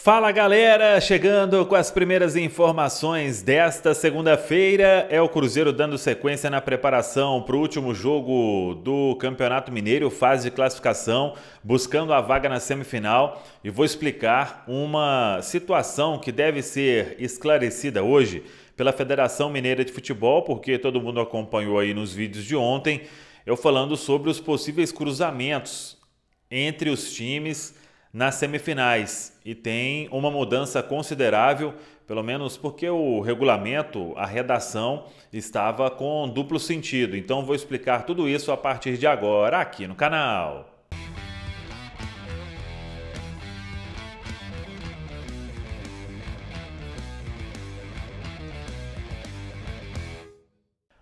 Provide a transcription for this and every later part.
Fala galera, chegando com as primeiras informações desta segunda-feira. É o Cruzeiro dando sequência na preparação para o último jogo do Campeonato Mineiro, fase de classificação, buscando a vaga na semifinal. E vou explicar uma situação que deve ser esclarecida hoje pela Federação Mineira de Futebol, porque todo mundo acompanhou aí nos vídeos de ontem eu falando sobre os possíveis cruzamentos entre os times nas semifinais e tem uma mudança considerável, pelo menos porque o regulamento, a redação estava com duplo sentido. Então vou explicar tudo isso a partir de agora aqui no canal.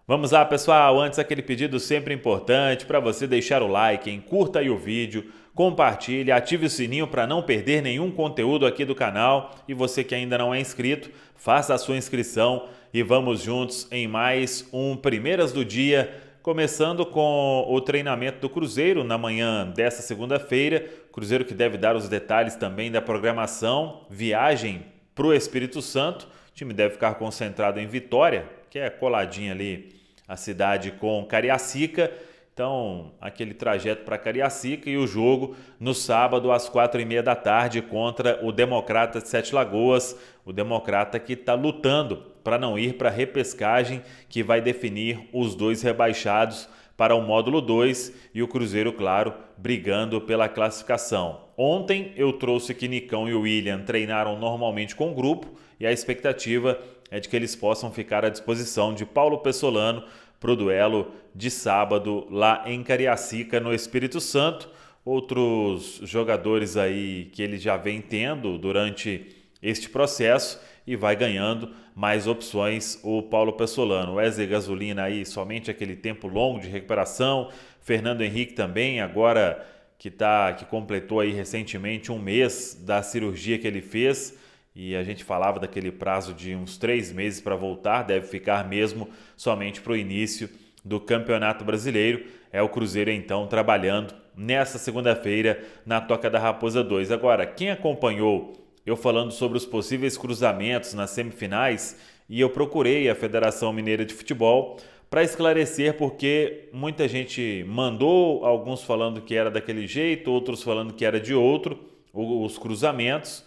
Vamos lá, pessoal. Antes, aquele pedido sempre importante para você deixar o like, hein? curta aí o vídeo, compartilhe, ative o sininho para não perder nenhum conteúdo aqui do canal. E você que ainda não é inscrito, faça a sua inscrição e vamos juntos em mais um Primeiras do Dia. Começando com o treinamento do Cruzeiro na manhã desta segunda-feira. Cruzeiro que deve dar os detalhes também da programação, viagem para o Espírito Santo. O time deve ficar concentrado em Vitória, que é coladinha ali a cidade com Cariacica. Então, aquele trajeto para Cariacica e o jogo no sábado às quatro e meia da tarde contra o Democrata de Sete Lagoas, o Democrata que está lutando para não ir para a repescagem que vai definir os dois rebaixados para o módulo 2 e o Cruzeiro, claro, brigando pela classificação. Ontem eu trouxe que Nicão e William treinaram normalmente com o grupo e a expectativa é de que eles possam ficar à disposição de Paulo Pessolano para o duelo de sábado lá em Cariacica, no Espírito Santo. Outros jogadores aí que ele já vem tendo durante este processo e vai ganhando mais opções o Paulo Pessolano. Wesley Gasolina aí somente aquele tempo longo de recuperação, Fernando Henrique também agora que tá que completou aí recentemente um mês da cirurgia que ele fez e a gente falava daquele prazo de uns três meses para voltar, deve ficar mesmo somente para o início do Campeonato Brasileiro. É o Cruzeiro então trabalhando nessa segunda-feira na Toca da Raposa 2. Agora, quem acompanhou eu falando sobre os possíveis cruzamentos nas semifinais e eu procurei a Federação Mineira de Futebol para esclarecer porque muita gente mandou, alguns falando que era daquele jeito, outros falando que era de outro, os cruzamentos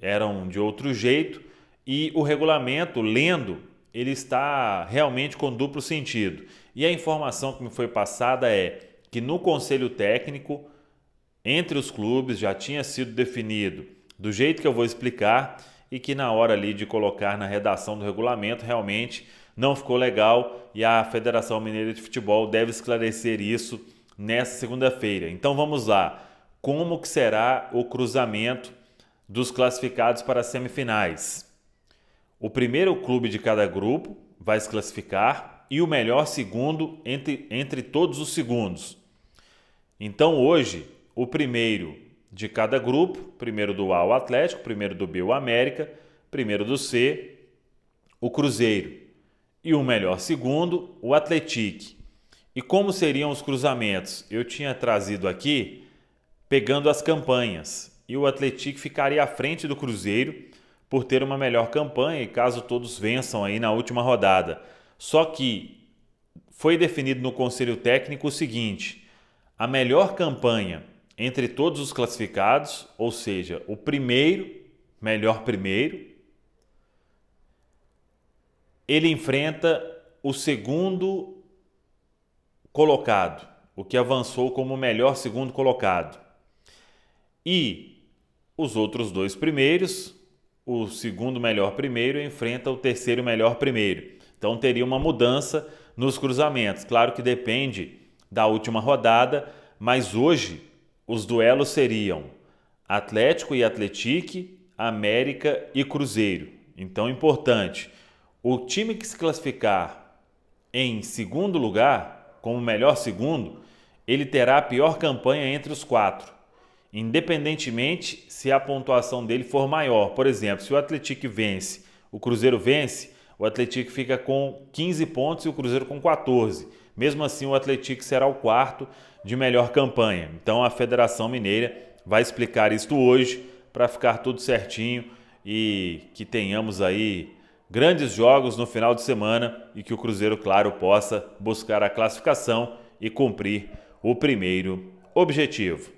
eram de outro jeito e o regulamento, lendo, ele está realmente com duplo sentido. E a informação que me foi passada é que no conselho técnico, entre os clubes, já tinha sido definido do jeito que eu vou explicar e que na hora ali de colocar na redação do regulamento realmente não ficou legal e a Federação Mineira de Futebol deve esclarecer isso nessa segunda-feira. Então vamos lá. Como que será o cruzamento dos classificados para as semifinais. O primeiro clube de cada grupo vai se classificar e o melhor segundo entre, entre todos os segundos. Então hoje, o primeiro de cada grupo, primeiro do A o Atlético, primeiro do B o América, primeiro do C o Cruzeiro e o melhor segundo o Atlético. E como seriam os cruzamentos? Eu tinha trazido aqui pegando as campanhas e o Atlético ficaria à frente do Cruzeiro por ter uma melhor campanha e caso todos vençam aí na última rodada. Só que foi definido no conselho técnico o seguinte: a melhor campanha entre todos os classificados, ou seja, o primeiro, melhor primeiro, ele enfrenta o segundo colocado, o que avançou como melhor segundo colocado. E os outros dois primeiros, o segundo melhor primeiro enfrenta o terceiro melhor primeiro. Então teria uma mudança nos cruzamentos. Claro que depende da última rodada, mas hoje os duelos seriam Atlético e Atletique, América e Cruzeiro. Então, importante, o time que se classificar em segundo lugar, como melhor segundo, ele terá a pior campanha entre os quatro independentemente se a pontuação dele for maior. Por exemplo, se o Atlético vence, o Cruzeiro vence, o Atlético fica com 15 pontos e o Cruzeiro com 14. Mesmo assim, o Atlético será o quarto de melhor campanha. Então, a Federação Mineira vai explicar isto hoje para ficar tudo certinho e que tenhamos aí grandes jogos no final de semana e que o Cruzeiro, claro, possa buscar a classificação e cumprir o primeiro objetivo.